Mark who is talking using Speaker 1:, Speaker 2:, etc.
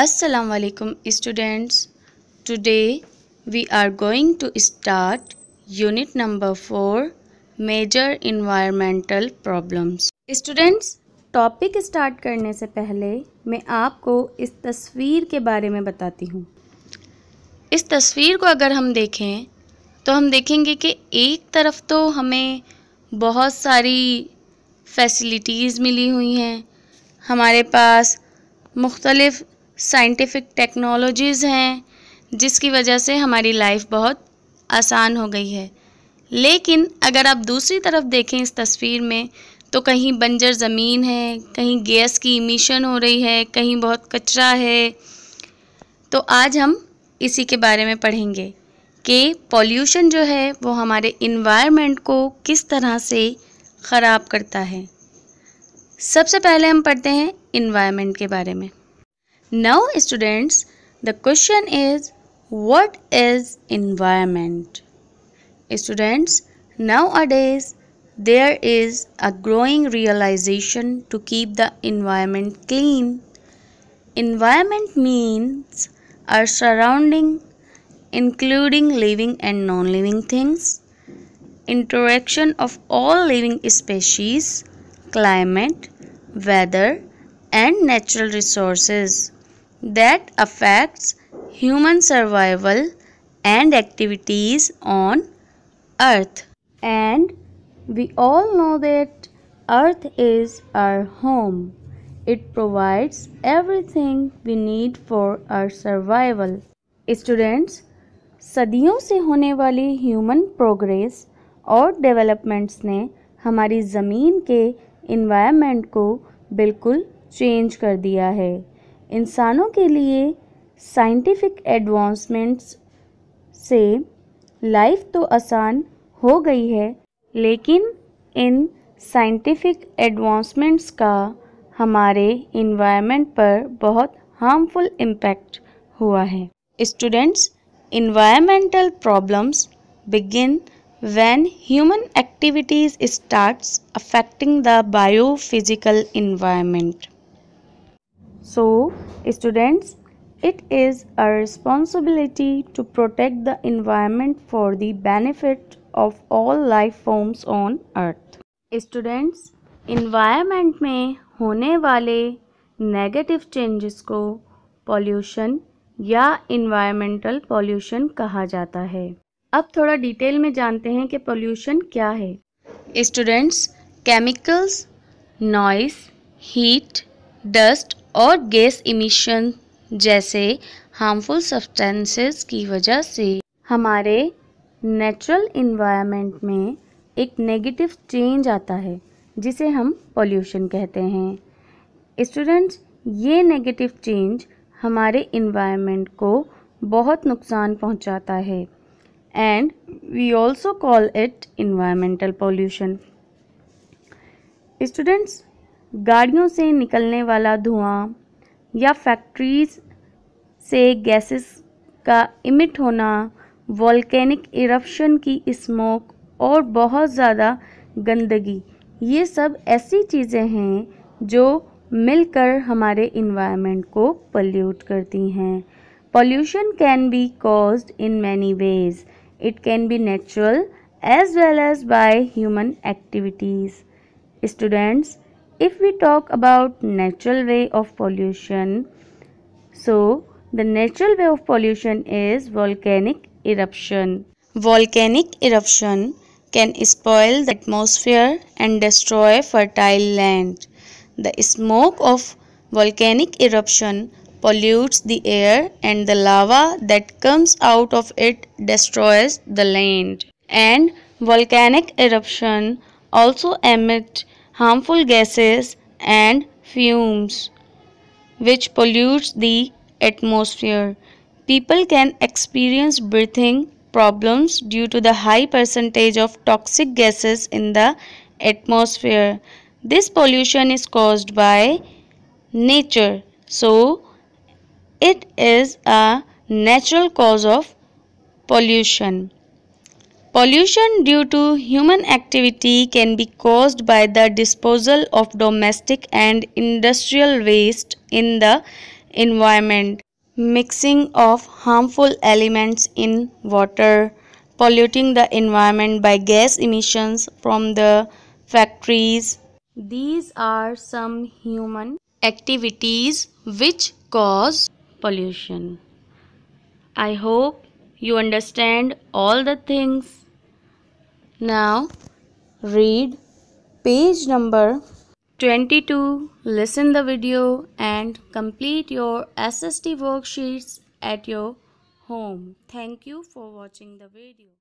Speaker 1: असलकम students today we are going to start unit number four major environmental problems students topic start करने से पहले मैं आपको इस तस्वीर के बारे में बताती हूँ इस तस्वीर को अगर हम देखें तो हम देखेंगे कि एक तरफ तो हमें बहुत सारी फैसिलिटीज़ मिली हुई हैं हमारे पास मुख्तलफ़ साइंटिफिक टेक्नोलॉजीज़ हैं जिसकी वजह से हमारी लाइफ बहुत आसान हो गई है लेकिन अगर आप दूसरी तरफ देखें इस तस्वीर में तो कहीं बंजर ज़मीन है कहीं गैस की इमिशन हो रही है कहीं बहुत कचरा है तो आज हम इसी के बारे में पढ़ेंगे कि पॉल्यूशन जो है वो हमारे इन्वायरमेंट को किस तरह से ख़राब करता है सबसे पहले हम पढ़ते हैं इन्वायरमेंट के बारे में Now students, the question is what is environment? Students, nowadays there is a growing realization to keep the environment clean. Environment means our surrounding including living and non-living things, interaction of all living species, climate, weather and natural resources. that affects human survival and activities on earth and we all know that earth is our home it provides everything we need for our survival students sadiyon se hone wali human progress और developments ने हमारी ज़मीन के environment को बिल्कुल change कर दिया है इंसानों के लिए साइंटिफिक एडवांसमेंट्स से लाइफ तो आसान हो गई है लेकिन इन साइंटिफिक एडवांसमेंट्स का हमारे इन्वायरमेंट पर बहुत हार्मफुल इम्पैक्ट हुआ है students environmental problems begin when human activities starts affecting the biophysical environment So, students, it is our responsibility to protect the environment for the benefit of all life forms on earth. Students, environment में होने वाले negative changes को pollution या environmental pollution कहा जाता है अब थोड़ा डिटेल में जानते हैं कि पॉल्यूशन क्या है students chemicals noise heat dust और गैस इमिशन जैसे हार्मफुल सब्सटेंसेस की वजह से हमारे नेचुरल इन्वायरमेंट में एक नेगेटिव चेंज आता है जिसे हम पॉल्यूशन कहते हैं स्टूडेंट्स ये नेगेटिव चेंज हमारे इन्वायरमेंट को बहुत नुकसान पहुंचाता है and we also call it environmental pollution students गाड़ियों से निकलने वाला धुआं या फैक्ट्रीज से गैसेस का इमिट होना वॉल्केनिक इरप्शन की स्मोक और बहुत ज़्यादा गंदगी ये सब ऐसी चीज़ें हैं जो मिलकर हमारे इन्वायरमेंट को पल्यूट करती हैं pollution can be cause in many ways it can be natural as well as by human activities students if we talk about natural way of pollution so the natural way of pollution is volcanic eruption volcanic eruption can spoil the atmosphere and destroy fertile land the smoke of volcanic eruption pollutes the air and the lava that comes out of it destroys the land and volcanic eruption also emit harmful gases and fumes which pollutes the atmosphere. People can experience breathing problems due to the high percentage of toxic gases in the atmosphere. This pollution is caused by nature. So, it is a natural cause of pollution. Pollution due to human activity can be caused by the disposal of domestic and industrial waste in the environment, mixing of harmful elements in water, polluting the environment by gas emissions from the factories. These are some human activities which cause pollution. I hope you understand all the things now read page number 22 listen the video and complete your SST worksheets at your home thank you for watching the video